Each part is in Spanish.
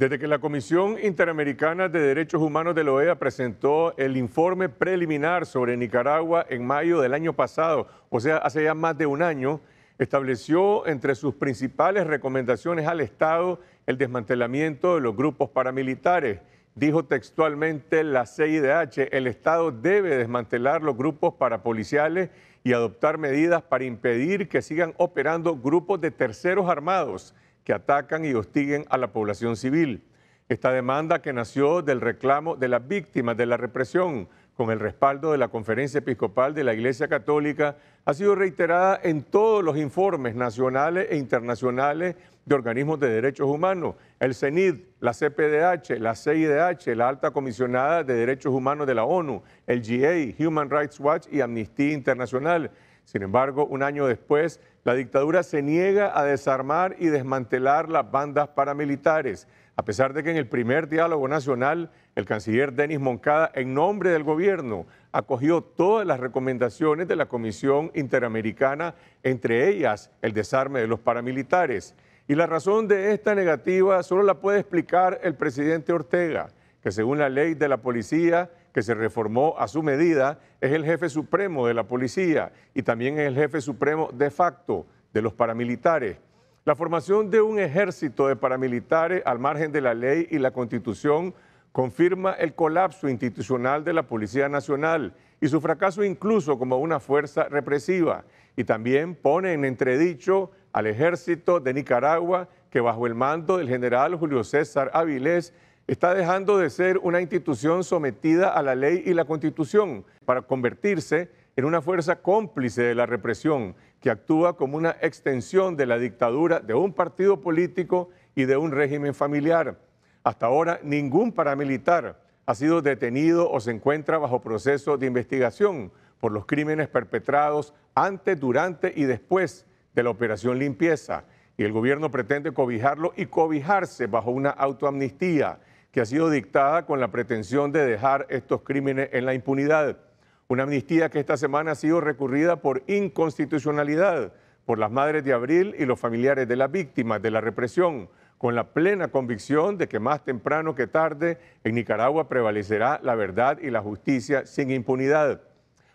Desde que la Comisión Interamericana de Derechos Humanos de la OEA presentó el informe preliminar sobre Nicaragua en mayo del año pasado, o sea, hace ya más de un año, estableció entre sus principales recomendaciones al Estado el desmantelamiento de los grupos paramilitares. Dijo textualmente la CIDH, el Estado debe desmantelar los grupos parapoliciales y adoptar medidas para impedir que sigan operando grupos de terceros armados que atacan y hostiguen a la población civil. Esta demanda que nació del reclamo de las víctimas de la represión con el respaldo de la Conferencia Episcopal de la Iglesia Católica, ha sido reiterada en todos los informes nacionales e internacionales de organismos de derechos humanos, el CENID, la CPDH, la CIDH, la Alta Comisionada de Derechos Humanos de la ONU, el GA, Human Rights Watch y Amnistía Internacional. Sin embargo, un año después, la dictadura se niega a desarmar y desmantelar las bandas paramilitares, a pesar de que en el primer diálogo nacional el canciller Denis Moncada, en nombre del gobierno, acogió todas las recomendaciones de la Comisión Interamericana, entre ellas el desarme de los paramilitares. Y la razón de esta negativa solo la puede explicar el presidente Ortega, que según la ley de la policía que se reformó a su medida, es el jefe supremo de la policía y también es el jefe supremo de facto de los paramilitares. La formación de un ejército de paramilitares al margen de la ley y la constitución confirma el colapso institucional de la Policía Nacional y su fracaso incluso como una fuerza represiva. Y también pone en entredicho al ejército de Nicaragua que bajo el mando del general Julio César Avilés está dejando de ser una institución sometida a la ley y la constitución para convertirse en una fuerza cómplice de la represión que actúa como una extensión de la dictadura de un partido político y de un régimen familiar. Hasta ahora ningún paramilitar ha sido detenido o se encuentra bajo proceso de investigación por los crímenes perpetrados antes, durante y después de la operación limpieza. Y el gobierno pretende cobijarlo y cobijarse bajo una autoamnistía que ha sido dictada con la pretensión de dejar estos crímenes en la impunidad. Una amnistía que esta semana ha sido recurrida por inconstitucionalidad por las madres de abril y los familiares de las víctimas de la represión, con la plena convicción de que más temprano que tarde en Nicaragua prevalecerá la verdad y la justicia sin impunidad.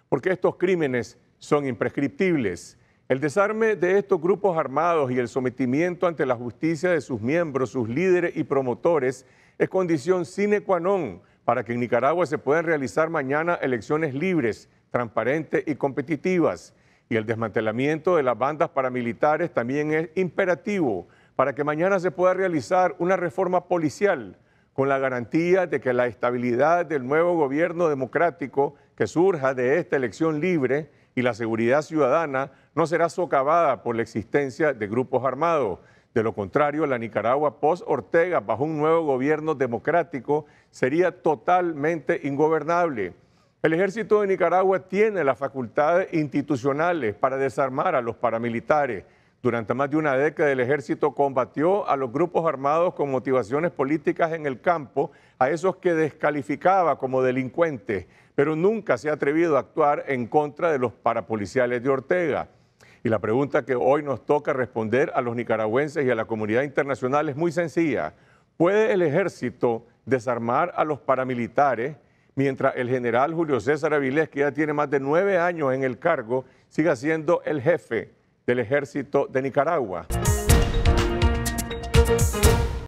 Porque estos crímenes son imprescriptibles el desarme de estos grupos armados y el sometimiento ante la justicia de sus miembros, sus líderes y promotores es condición sine qua non para que en Nicaragua se puedan realizar mañana elecciones libres, transparentes y competitivas. Y el desmantelamiento de las bandas paramilitares también es imperativo para que mañana se pueda realizar una reforma policial con la garantía de que la estabilidad del nuevo gobierno democrático que surja de esta elección libre y la seguridad ciudadana no será socavada por la existencia de grupos armados. De lo contrario, la Nicaragua post-Ortega, bajo un nuevo gobierno democrático, sería totalmente ingobernable. El ejército de Nicaragua tiene las facultades institucionales para desarmar a los paramilitares. Durante más de una década el ejército combatió a los grupos armados con motivaciones políticas en el campo, a esos que descalificaba como delincuentes, pero nunca se ha atrevido a actuar en contra de los parapoliciales de Ortega. Y la pregunta que hoy nos toca responder a los nicaragüenses y a la comunidad internacional es muy sencilla. ¿Puede el ejército desarmar a los paramilitares mientras el general Julio César Avilés, que ya tiene más de nueve años en el cargo, siga siendo el jefe del ejército de Nicaragua?